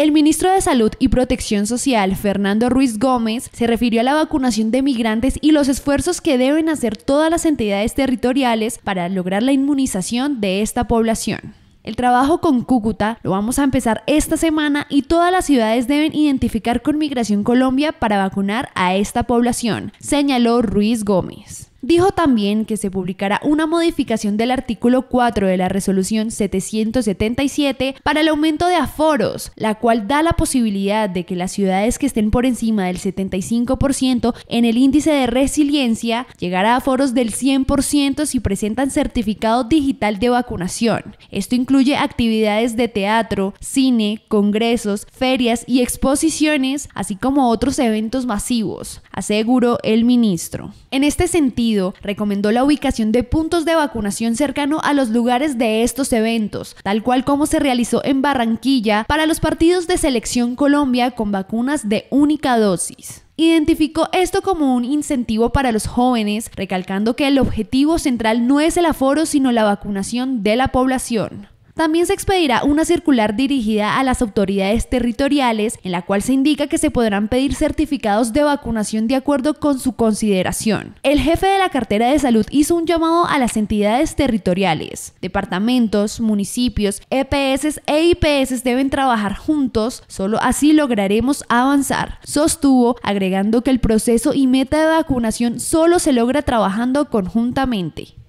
El ministro de Salud y Protección Social, Fernando Ruiz Gómez, se refirió a la vacunación de migrantes y los esfuerzos que deben hacer todas las entidades territoriales para lograr la inmunización de esta población. El trabajo con Cúcuta lo vamos a empezar esta semana y todas las ciudades deben identificar con Migración Colombia para vacunar a esta población, señaló Ruiz Gómez. Dijo también que se publicará una modificación del artículo 4 de la resolución 777 para el aumento de aforos, la cual da la posibilidad de que las ciudades que estén por encima del 75% en el índice de resiliencia llegará a aforos del 100% si presentan certificado digital de vacunación. Esto incluye actividades de teatro, cine, congresos, ferias y exposiciones, así como otros eventos masivos, aseguró el ministro. En este sentido, recomendó la ubicación de puntos de vacunación cercano a los lugares de estos eventos, tal cual como se realizó en Barranquilla para los partidos de Selección Colombia con vacunas de única dosis identificó esto como un incentivo para los jóvenes, recalcando que el objetivo central no es el aforo, sino la vacunación de la población. También se expedirá una circular dirigida a las autoridades territoriales en la cual se indica que se podrán pedir certificados de vacunación de acuerdo con su consideración. El jefe de la cartera de salud hizo un llamado a las entidades territoriales. Departamentos, municipios, EPS e IPS e deben trabajar juntos, solo así lograremos avanzar, sostuvo, agregando que el proceso y meta de vacunación solo se logra trabajando conjuntamente.